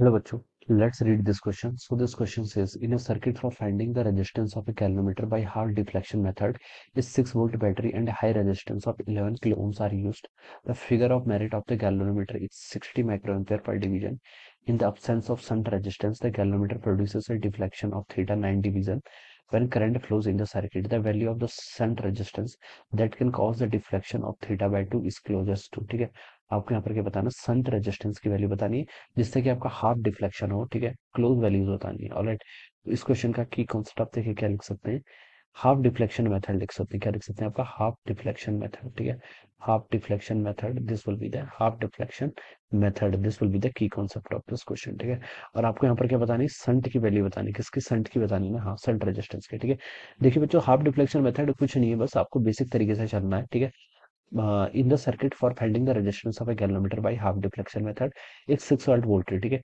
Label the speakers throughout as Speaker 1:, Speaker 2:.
Speaker 1: Hello bacho. Let's read this question. So this question says, in a circuit for finding the resistance of a calorimeter by half deflection method, a 6 volt battery and a high resistance of 11 kilo ohms are used. The figure of merit of the calorimeter is 60 micro microampere per division. In the absence of shunt resistance, the calorimeter produces a deflection of theta 9 division When current flows in the circuit, the value of the shunt resistance that can cause the deflection of theta by 2 is closest to ठीक है आपको यहाँ पर क्या बताना संत resistance की value बतानी है जिससे कि आपका हाफ डिफ्लेक्शन हो ठीक है क्लोज वैल्यूज बतानी है ऑलराइट तो इस क्वेश्चन का की कॉन्सेप्ट आप देखिए क्या लिख सकते हैं हाफ डिफ्लेक्शन मेथड लिख सकते हैं क्या लिख सकते हैं आपका हाफ डिफ्लेक्शन मेथड ठीक है half deflection method this will be the half deflection method this will be the key concept of this question ठीक है और आपको यहाँ पर क्या बतानी संट की वैल्यू बतानी किसकी संट की बतानी ना हाँ संट रेजिस्टेंस की ठीक है देखिए बच्चों हाफ डिफ्लेक्शन मेथड कुछ नहीं है बस आपको बेसिक तरीके से चलना है ठीक है in the circuit for finding the resistance of a galvanometer by half deflection method एक सिक्स वोल्ट वोल्टेज ठीक है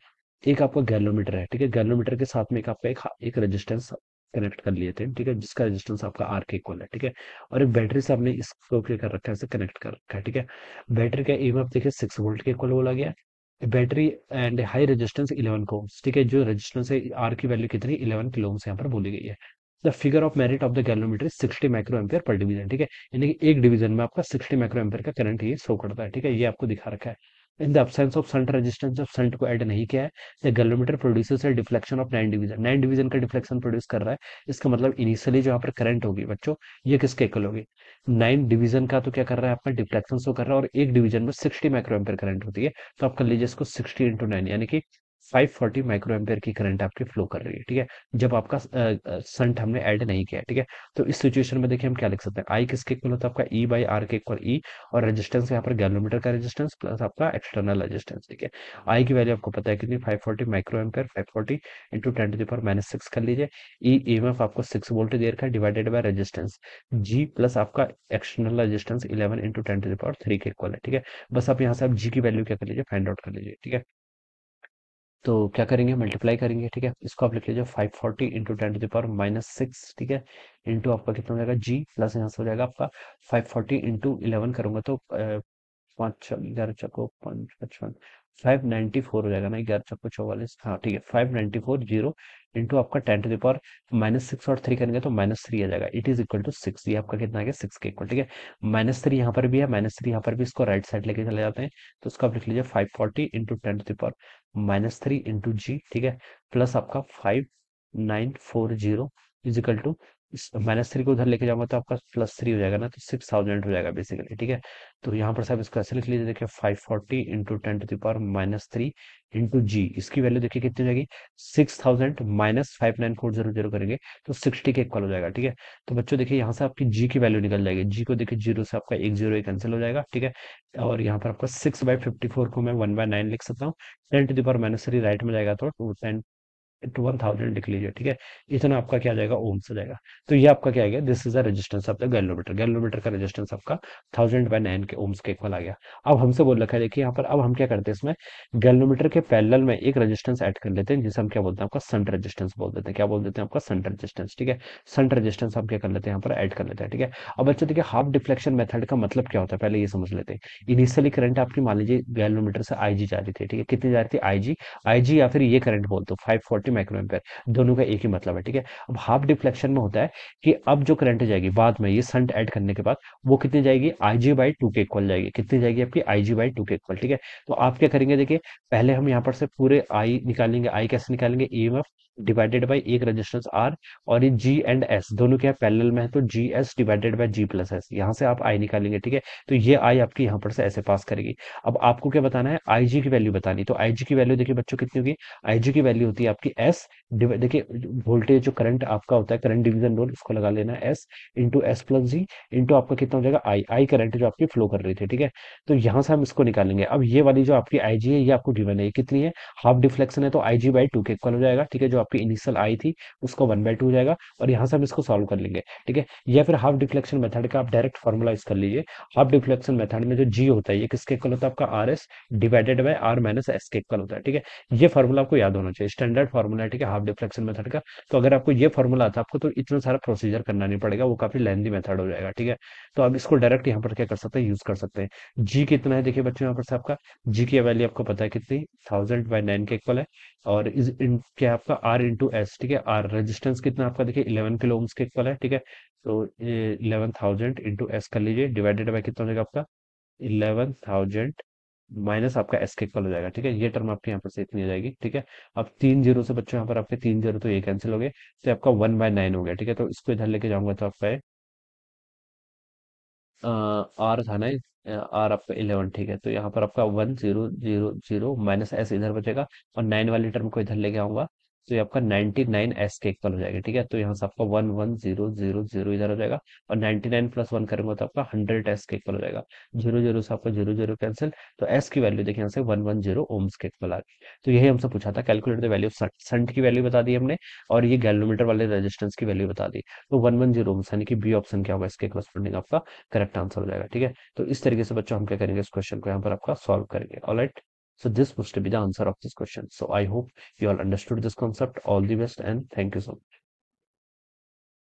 Speaker 1: एक आपका गैलोमीटर है ठीक है गैलोमीटर के साथ में एक आपका एक, एक रेजिस्टेंस कनेक्ट कर लिए थे ठीक है जिसका रेजिस्टेंस आपका आर के इक्वल है ठीक है और एक बैटरी से आपने इसको क्या कर रखा है इसे कनेक्ट कर रखा है ठीक है बैटरी का एम आप देखिए सिक्स वोल्ट के इक्वल बोला गया battery and high resistance eleven kohms ठीक है जो रेजिस्टेंस है आर की वैल्यू कितनी इलेवन किलोम्स यहाँ पर बोली गई है the figure of merit of the galvanometer sixty micro ampere पर डिवीजन ठीक है यानी कि एक डिवीजन में आपका सिक्सटी माइक्रो एम्पियर का करंट ये शो करता है ठीक है ये आपको दिखा रखा है in the absence of shunt resistance of shunt को ऐड नहीं किया है the galvanometer produces a deflection of nine division nine division का डिफ्लेक्शन प्रोड्यूस कर रहा है इसका मतलब इनिशियली जो यहाँ पर करंट होगी बच्चों ये किसके इक्वल होगी नाइन डिवीजन का तो क्या कर रहा है आपका डिफ्लेक्शन शो कर रहा है और एक डिवीजन में सिक्सटी माइक्रो एम्पियर करंट होती है तो आप कर लीजिए इसको सिक्सटी इंटू नाइन यानी कि 540 माइक्रो एम्पियर की करंट आपकी फ्लो कर रही है ठीक है जब आपका संट हमने ऐड नहीं किया ठीक है तो इस सिचुएशन में देखिए हम क्या लिख सकते हैं आई किसके इक्वल होता है आपका ई बाई आर के इक्वल ई e और रेजिस्टेंस यहाँ पर गैलोमीटर का रेजिस्टेंस प्लस आपका एक्सटर्नल रेजिस्टेंस ठीक है आई की वैल्यू आपको पता है कितनी five forty micro ampere five forty into ten to the minus six कर लीजिए ई ई एम एफ आपको सिक्स वोल्ट दे रखा है divided by resistance G plus आपका external resistance eleven into ten to the three के equal है ठीक है बस आप यहाँ से आप जी की वैल्यू क्या कर लीजिए फाइंड आउट कर लीजिए ठीक है तो क्या करेंगे मल्टीप्लाई करेंगे ठीक है इसको आप लिख लीजिए five forty into ten to the power minus six ठीक है इंटू आपका कितना हो जाएगा जी प्लस यहाँ से हो जाएगा आपका फाइव फोर्टी इंटू इलेवन करूंगा तो पांच छः ग्यारह छको पांच पचपन फाइव नाइनटी फोर हो जाएगा ना ग्यारह छको चौवालीस हाँ ठीक है five ninety four zero into आपका ten to the power minus six और थ्री करेंगे तो माइनस थ्री आ जाएगा it is equal to six ये आपका कितना आ गया सिक्स के इक्वल ठीक है माइनस थ्री यहाँ पर भी है माइनस थ्री यहाँ पर भी इसको राइट साइड लेके चले जाते हैं तो उसका आप लिख लीजिए five forty into ten to the power minus three into G ठीक है प्लस आपका five nine four zero is equal to minus three को उधर लेके जाऊंगा तो आपका प्लस थ्री हो जाएगा ना तो सिक्स थाउजेंड हो जाएगा बेसिकली ठीक है तो यहाँ पर साहब इसको ऐसे लिख लीजिए देखिए five forty into ten to the power minus three into G इसकी वैल्यू देखिए कितनी हो जाएगी six thousand minus five nine four zero zero करेंगे तो सिक्सटी के इक्वल हो जाएगा ठीक है तो बच्चों देखिए यहाँ से आपकी जी की वैल्यू निकल जाएगी जी को देखिए जीरो से आपका एक जीरो कैंसिल हो जाएगा ठीक है और यहाँ पर आपका सिक्स बाय फिफ्टी फोर को मैं वन बाय नाइन लिख सकता हूँ ten to the power minus three right में जाएगा तो टेन वन थाउजेंड लिख लीजिए ठीक है इतना आपका क्या जाएगा ओम से जाएगा तो ये आपका क्या गया this is the resistance of the galvanometer galvanometer का रेजिस्टेंस आपका थाउजेंड बाय नाइन के ओम्स के इक्वल आ गया अब हमसे बोल रखा है देखिए यहाँ पर अब हम क्या करते हैं इसमें गैलोमीटर के पैरेलल में एक रजिस्टेंस एड कर लेते हैं जिसे हम क्या बोलते हैं आपका संट रजिस्टेंस बोल देते हैं क्या बोल देते हैं आपका संट रजिस्टेंस ठीक है सेंट रजिस्टेंस आप क्या कर लेते हैं यहाँ पर एड कर लेते हैं ठीक है अब बच्चे देखिए हाफ डिफ्लेक्शन मेथड का मतलब क्या होता है पहले ये समझ लेते हैं इनिशियली करंट आपकी मान लीजिए गैलोमीटर से आईजी जा रही थी ठीक है कितनी जा रही थी आईजी आईजी या फिर ये करंट बोलते हो फाइव माइक्रो एम्पेयर दोनों का एक ही मतलब है ठीक है अब हाफ डिफ्लेक्शन में होता है कि अब जो करंट जाएगी बाद में ये संट ऐड करने के बाद वो कितनी जाएगी आई जी बाई टू के इक्वल जाएगी कितनी जाएगी आपकी आई जी बाई टू के इक्वल ठीक है तो आप क्या करेंगे देखिए पहले हम यहाँ पर से पूरे आई निकालेंगे आई कैसे निकालेंगे E M F divided by एक रेजिस्टेंस आर और ये जी एंड एस दोनों क्या पैरेलल में है तो G S divided by G plus S यहाँ से आप आई निकालेंगे ठीक है तो ये आई आपकी यहाँ पर से ऐसे पास करेगी अब आपको क्या बताना है आई जी की वैल्यू बतानी तो आई जी की वैल्यू देखिए बच्चों कितनी होगी आई जी की वैल्यू होती है आपकी एस देखिए वोल्टेज जो करंट आपका होता है करंट डिविजन रोल इसको लगा लेना S into S plus G into आपका कितना हो जाएगा आई आई करंट जो आपकी फ्लो कर रही थी ठीक है तो यहाँ से हम इसको निकालेंगे अब ये वाली जो आपकी आई जी है ये आपको गिवन है कितनी है हाफ डिफ्लेक्शन है तो आई जी बाई टू के इक्वल हो जाएगा ठीक है जो आपकी इनिशियल आई थी उसको वन बाई टू हो जाएगा और यहाँ से हम इसको सॉल्व कर लेंगे ठीक है या फिर हाफ डिफ्लेक्शन मेथड का आप डायरेक्ट फॉर्मुलाइज कर लीजिए हाफ डिफ्लेक्शन मेथड में जो जी होता है ये किसके इक्वल होता है आपका R S divided by R minus S के इक्वल होता है ठीक है ये फॉर्मूला आपको याद होना चाहिए स्टैंडर्ड फॉर्मूला है ठीक है हाफ डिफ्लेक्शन मेथड का तो अगर आपको ये फॉर्मूला आता आपको तो इतना सारा प्रोसीजर करना नहीं पड़ेगा वो काफी लेंदी मेथड हो जाएगा ठीक है तो आप इसको डायरेक्ट यहाँ पर क्या कर सकते हैं यूज कर सकते हैं जी कितना है देखिए बच्चों यहाँ पर से आपका जी की वैल्यू आपको पता है कितनी थाउजेंड बाई नाइन के इक्वल है और इस इन, क्या आपका आर आर इंटू एस ठीक है आर रेजिस्टेंस कितना आपका देखिए इलेवन किलो ओम्स के इक्वल है ठीक है तो इलेवन थाउजेंड इंटू एस कर लीजिए डिवाइडेड बाय कितना हो जाएगा आपका इलेवन थाउजेंड माइनस आपका एस के इक्वल हो जाएगा ठीक है ये टर्म आपके यहाँ पर से इतनी हो जाएगी ठीक है अब तीन जीरो से बच्चों यहाँ पर आपके तीन जीरो तो ये कैंसिल हो गए तो आपका वन बाय नाइन हो गया ठीक है तो इसको इधर लेके जाऊंगा तो आपका आर था ना आर आपका इलेवन ठीक है तो यहाँ पर आपका one zero zero zero minus S इधर बचेगा और नाइन वाली टर्म को इधर लेके आऊंगा तो ये आपका 99 नाइन एस के इक्वल हो जाएगा ठीक है तो यहाँ से आपका one one zero zero zero इधर हो जाएगा और 99 नाइन प्लस वन करेंगे तो आपका 100 एस के इक्वल हो जाएगा जीरो जीरो से आपका जीरो जीरो कैंसिल तो एस की वैल्यू देखिए यहाँ से वन वन जीरो ओम्स के इक्वल आ गई तो यही हमसे पूछा था कैलकुलेट द वैल्यू सेंट की वैल्यू बता दी हमने और ये गैलोमीटर वाले रेजिस्टेंस की वैल्यू बता दी तो वन वन जीरो ओम्स यानी कि बी ऑप्शन क्या होगा इसके करस्पॉन्डिंग आपका करेक्ट आंसर हो जाएगा ठीक है तो इस तरीके से बच्चों हम क्या करेंगे इस क्वेश्चन को यहाँ पर आपका सॉल्व करेंगे alright So this was to be the answer of this question. So I hope you all understood this concept. All the best and thank you so much.